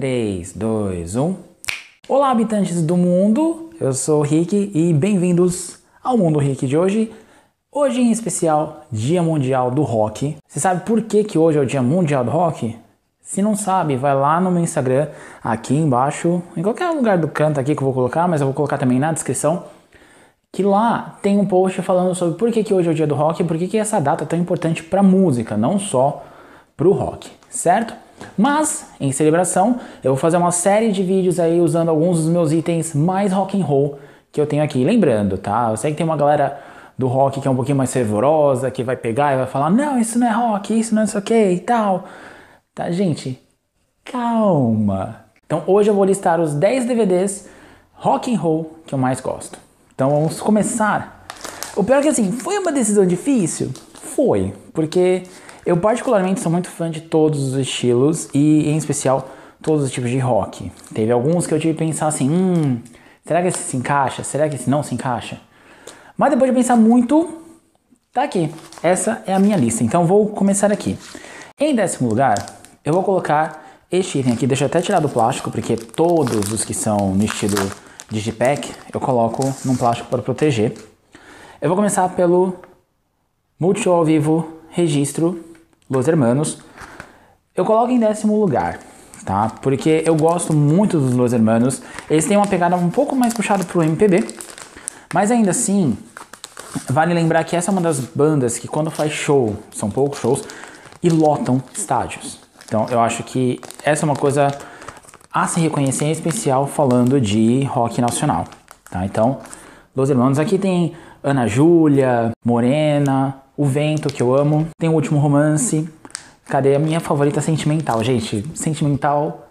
3, 2, 1. Olá, habitantes do mundo! Eu sou o Rick e bem-vindos ao Mundo Rick de hoje. Hoje, em especial, Dia Mundial do Rock. Você sabe por que, que hoje é o Dia Mundial do Rock? Se não sabe, vai lá no meu Instagram, aqui embaixo, em qualquer lugar do canto aqui que eu vou colocar, mas eu vou colocar também na descrição, que lá tem um post falando sobre por que, que hoje é o dia do rock e por que, que essa data é tão importante para música, não só para o rock, certo? Mas, em celebração, eu vou fazer uma série de vídeos aí usando alguns dos meus itens mais rock and roll que eu tenho aqui. Lembrando, tá? Eu sei que tem uma galera do rock que é um pouquinho mais fervorosa, que vai pegar e vai falar, não, isso não é rock, isso não é isso aqui e tal. Tá, gente? Calma. Então hoje eu vou listar os 10 DVDs rock and roll que eu mais gosto. Então vamos começar. O pior é que assim, foi uma decisão difícil? Foi, porque eu particularmente sou muito fã de todos os estilos e em especial todos os tipos de rock. Teve alguns que eu tive que pensar assim, hum, será que esse se encaixa? Será que esse não se encaixa? Mas depois de pensar muito, tá aqui. Essa é a minha lista. Então vou começar aqui. Em décimo lugar, eu vou colocar este item aqui. Deixa eu até tirar do plástico, porque todos os que são no estilo Digipack eu coloco num plástico para proteger. Eu vou começar pelo Multishow ao vivo Registro Los Hermanos, eu coloco em décimo lugar, tá? Porque eu gosto muito dos Los Hermanos. Eles têm uma pegada um pouco mais puxada pro MPB, mas ainda assim, vale lembrar que essa é uma das bandas que quando faz show, são poucos shows, e lotam estádios. Então eu acho que essa é uma coisa a se reconhecer, em especial falando de rock nacional. Tá? Então, Los Hermanos aqui tem Ana Júlia, Morena, o Vento, que eu amo. Tem o Último Romance. cadê a minha favorita sentimental, gente. Sentimental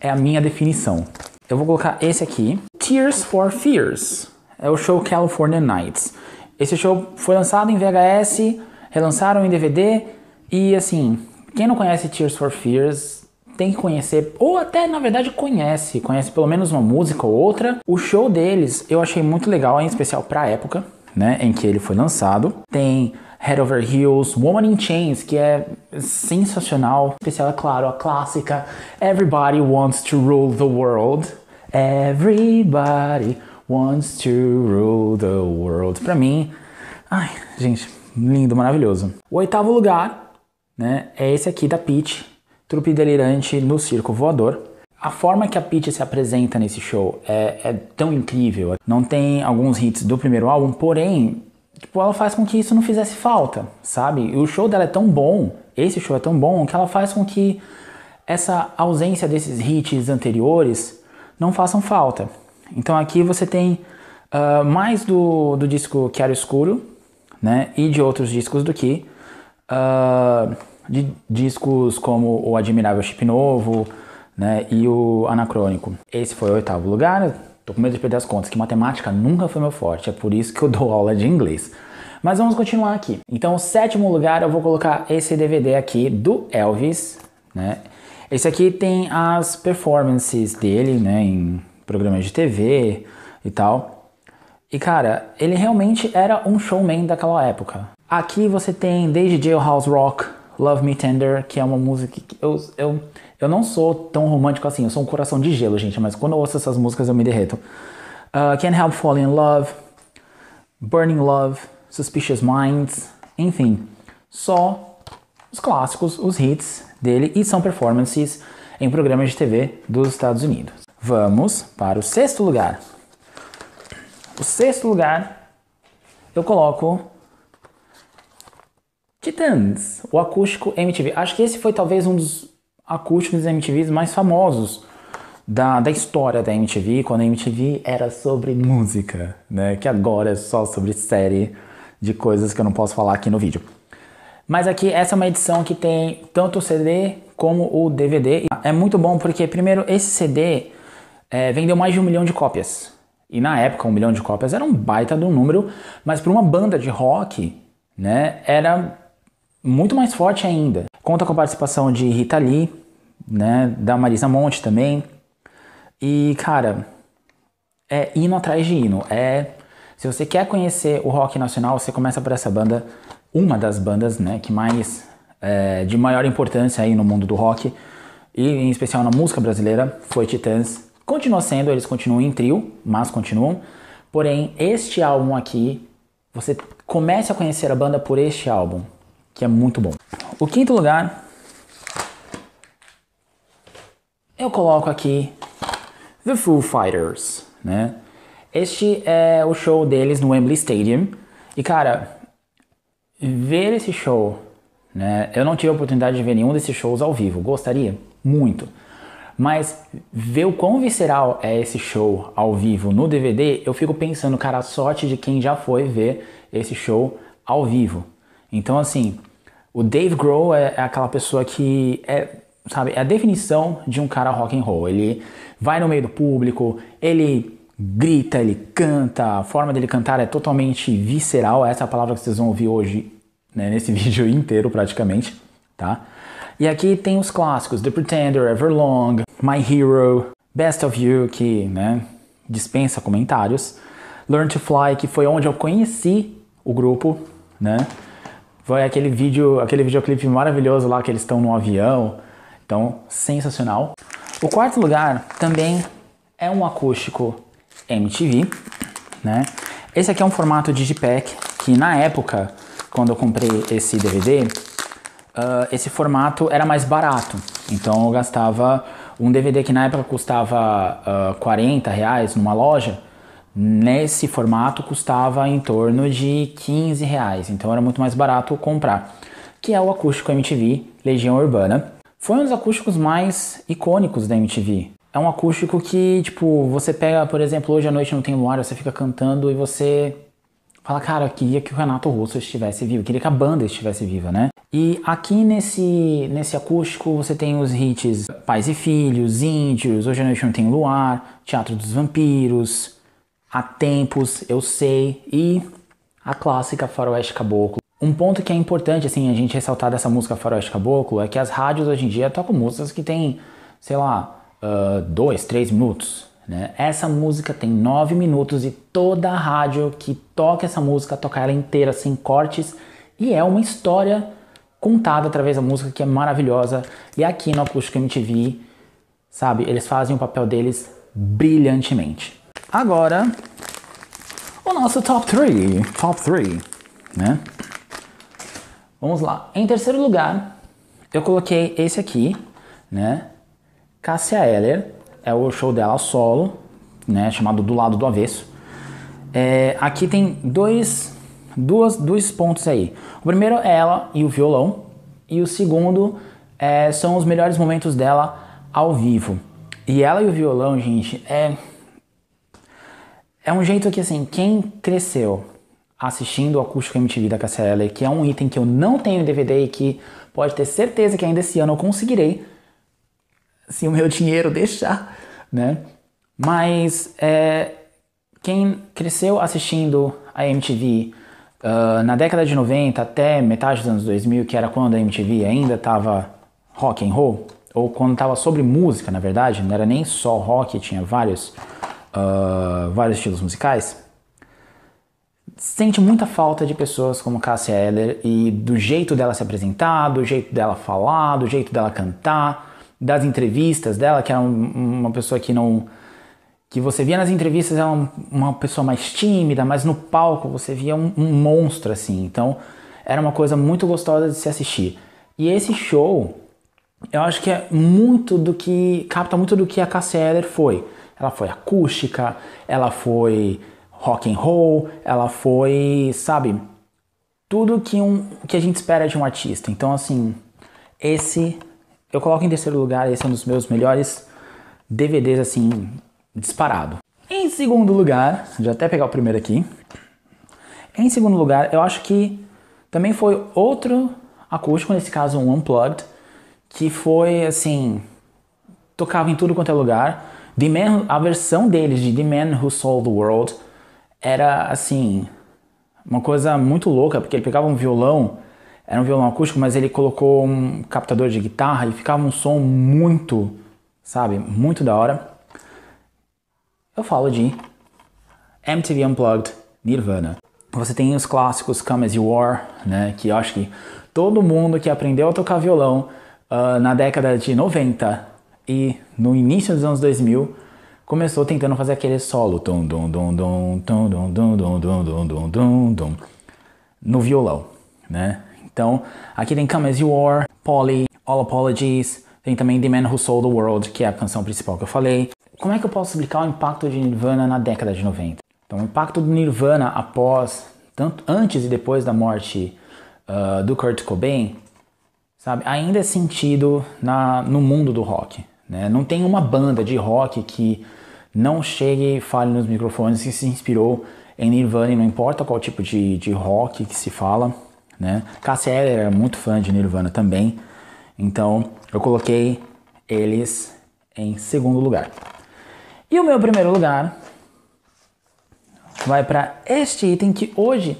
é a minha definição. Eu vou colocar esse aqui. Tears for Fears. É o show California Nights. Esse show foi lançado em VHS, relançaram em DVD. E assim, quem não conhece Tears for Fears tem que conhecer, ou até na verdade conhece, conhece pelo menos uma música ou outra. O show deles eu achei muito legal, em especial pra época, né, em que ele foi lançado. Tem Head Over Heels, Woman in Chains, que é sensacional. Especial, é claro, a clássica Everybody Wants to Rule the World. Everybody wants to rule the world. Pra mim, ai, gente, lindo, maravilhoso. O oitavo lugar, né, é esse aqui da Peach, Trupe Delirante no Circo Voador. A forma que a Peach se apresenta nesse show é, é tão incrível. Não tem alguns hits do primeiro álbum, porém tipo, ela faz com que isso não fizesse falta, sabe? E o show dela é tão bom, esse show é tão bom, que ela faz com que essa ausência desses hits anteriores não façam falta. Então aqui você tem uh, mais do, do disco Quero Escuro, né? E de outros discos do que. Uh, ah, de discos como o Admirável Chip Novo, né? E o Anacrônico. Esse foi o oitavo lugar, Tô com medo de perder as contas, que matemática nunca foi meu forte, é por isso que eu dou aula de inglês. Mas vamos continuar aqui. Então, o sétimo lugar, eu vou colocar esse DVD aqui do Elvis, né? Esse aqui tem as performances dele, né, em programas de TV e tal. E cara, ele realmente era um showman daquela época. Aqui você tem desde Jailhouse Rock, Love Me Tender, que é uma música que eu, eu, eu não sou tão romântico assim, eu sou um coração de gelo, gente, mas quando eu ouço essas músicas eu me derreto. Uh, Can't Help Falling in Love, Burning Love, Suspicious Minds, enfim, só os clássicos, os hits dele e são performances em programas de TV dos Estados Unidos. Vamos para o sexto lugar. O sexto lugar eu coloco Titans, o acústico MTV. Acho que esse foi talvez um dos acústicos MTVs mais famosos da, da história da MTV, quando a MTV era sobre música, né? Que agora é só sobre série de coisas que eu não posso falar aqui no vídeo. Mas aqui, essa é uma edição que tem tanto o CD como o DVD. É muito bom porque, primeiro, esse CD é, vendeu mais de um milhão de cópias. E na época, um milhão de cópias era um baita de um número, mas para uma banda de rock, né, era muito mais forte ainda. Conta com a participação de Rita Lee, né, da Marisa Monte também. E, cara, é hino atrás de hino. É, se você quer conhecer o rock nacional, você começa por essa banda, uma das bandas, né, que mais é, de maior importância aí no mundo do rock e em especial na música brasileira foi Titãs. Continua sendo, eles continuam em trio, mas continuam. Porém, este álbum aqui, você começa a conhecer a banda por este álbum que é muito bom. O quinto lugar, eu coloco aqui The Foo Fighters, né? Este é o show deles no Wembley Stadium. E cara, ver esse show, né? Eu não tive a oportunidade de ver nenhum desses shows ao vivo, gostaria muito. Mas ver o quão visceral é esse show ao vivo no DVD, eu fico pensando, cara, a sorte de quem já foi ver esse show ao vivo. Então, assim, o Dave Grohl é, é aquela pessoa que é, sabe, é a definição de um cara rock and roll. Ele vai no meio do público, ele grita, ele canta, a forma dele cantar é totalmente visceral, essa é a palavra que vocês vão ouvir hoje, né, nesse vídeo inteiro praticamente, tá? E aqui tem os clássicos, The Pretender, Everlong, My Hero, Best of You, que, né, dispensa comentários, Learn to Fly, que foi onde eu conheci o grupo, né? Foi aquele vídeo, aquele videoclipe maravilhoso lá que eles estão no avião. Então, sensacional. O quarto lugar também é um acústico MTV, né? Esse aqui é um formato Digipack que na época, quando eu comprei esse DVD, uh, ah, esse formato era mais barato. Então eu gastava um DVD que na época custava uh, ah, 40 reais numa loja, nesse formato custava em torno de 15 reais, então era muito mais barato comprar, que é o acústico MTV Legião Urbana. Foi um dos acústicos mais icônicos da MTV. É um acústico que, tipo, você pega, por exemplo, hoje à noite não tem luar, você fica cantando e você fala, cara, eu queria que o Renato Russo estivesse vivo, eu queria que a banda estivesse viva, né? E aqui nesse, nesse acústico você tem os hits Pais e Filhos, Índios, Hoje à Noite Não Tem Luar, Teatro dos Vampiros, há tempos, eu sei, e a clássica Faroeste Caboclo. Um ponto que é importante assim a gente ressaltar dessa música Faroeste Caboclo é que as rádios hoje em dia tocam músicas que tem, sei lá, uh, dois, três minutos. Né? Essa música tem nove minutos e toda a rádio que toca essa música toca ela inteira sem cortes e é uma história contada através da música que é maravilhosa. E aqui no Acústico MTV, sabe, eles fazem o papel deles brilhantemente agora o nosso top 3. Top 3, né? Vamos lá. Em terceiro lugar, eu coloquei esse aqui, né? Cassia Eller. É o show dela solo, né? Chamado Do Lado do Avesso. É, aqui tem dois, duas, dois pontos aí. O primeiro é ela e o violão. E o segundo é, são os melhores momentos dela ao vivo. E ela e o violão, gente, é é um jeito que, assim, quem cresceu assistindo o Acústico MTV da Cassiela, que é um item que eu não tenho em DVD e que pode ter certeza que ainda esse ano eu conseguirei, se o meu dinheiro deixar, né? Mas é, quem cresceu assistindo a MTV uh, ah, na década de 90 até metade dos anos 2000, que era quando a MTV ainda estava rock and roll, ou quando estava sobre música, na verdade, não era nem só rock, tinha vários uh, vários estilos musicais, sente muita falta de pessoas como Cassie Eller e do jeito dela se apresentar, do jeito dela falar, do jeito dela cantar, das entrevistas dela, que era um, uma pessoa que não. que você via nas entrevistas, ela é uma, uma pessoa mais tímida, mas no palco você via um, um monstro assim. Então era uma coisa muito gostosa de se assistir. E esse show, eu acho que é muito do que. capta muito do que a Cassie Eller foi ela foi acústica, ela foi rock and roll, ela foi, sabe, tudo que, um, que a gente espera de um artista. Então, assim, esse eu coloco em terceiro lugar, esse é um dos meus melhores DVDs, assim, disparado. Em segundo lugar, já até pegar o primeiro aqui. Em segundo lugar, eu acho que também foi outro acústico, nesse caso um Unplugged, que foi assim. tocava em tudo quanto é lugar. The Man, a versão deles de The Man Who Sold the World era assim, uma coisa muito louca, porque ele pegava um violão, era um violão acústico, mas ele colocou um captador de guitarra e ficava um som muito, sabe, muito da hora. Eu falo de MTV Unplugged Nirvana. Você tem os clássicos Come As You Are, né, que eu acho que todo mundo que aprendeu a tocar violão uh, na década de 90 e no início dos anos 2000 começou tentando fazer aquele solo no violão, né? Então, aqui tem Come As You Are, Polly, All Apologies, tem também The Man Who Sold the World, que é a canção principal que eu falei. Como é que eu posso explicar o impacto de Nirvana na década de 90? Então, o impacto do Nirvana após, tanto antes e depois da morte uh, do Kurt Cobain, sabe, ainda é sentido na, no mundo do rock, né? Não tem uma banda de rock que não chegue e fale nos microfones que se inspirou em Nirvana, não importa qual tipo de, de rock que se fala. Né? Cassie era é muito fã de Nirvana também, então eu coloquei eles em segundo lugar. E o meu primeiro lugar vai para este item que hoje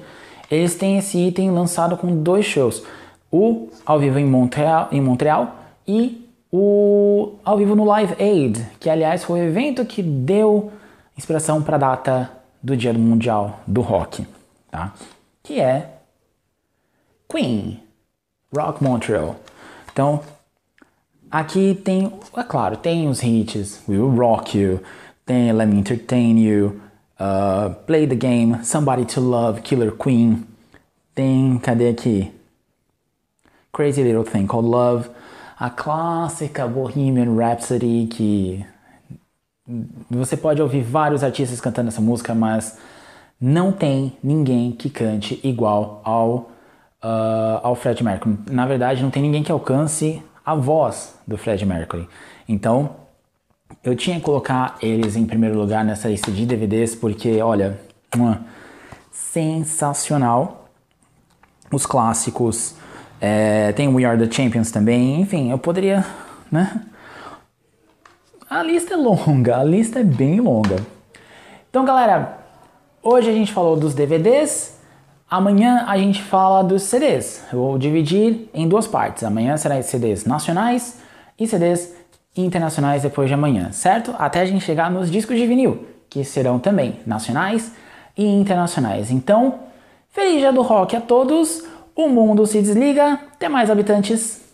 eles têm esse item lançado com dois shows: o ao vivo em Montreal, em Montreal e o ao vivo no Live Aid, que aliás foi o evento que deu inspiração para a data do Dia Mundial do Rock, tá? Que é Queen, Rock Montreal. Então, aqui tem, é claro, tem os hits We Will Rock You, tem Let Me Entertain You, uh, Play the Game, Somebody to Love, Killer Queen, tem, cadê aqui? Crazy Little Thing Called Love, a clássica Bohemian Rhapsody, que você pode ouvir vários artistas cantando essa música, mas não tem ninguém que cante igual ao, uh, ao Fred Mercury. Na verdade, não tem ninguém que alcance a voz do Fred Mercury. Então, eu tinha que colocar eles em primeiro lugar nessa lista de DVDs, porque, olha, hum, sensacional. Os clássicos é, tem We Are the Champions também. Enfim, eu poderia. Né? A lista é longa, a lista é bem longa. Então, galera, hoje a gente falou dos DVDs. Amanhã a gente fala dos CDs. Eu vou dividir em duas partes. Amanhã será CDs nacionais e CDs internacionais depois de amanhã, certo? Até a gente chegar nos discos de vinil, que serão também nacionais e internacionais. Então, feliz dia do rock a todos! O mundo se desliga, tem mais habitantes.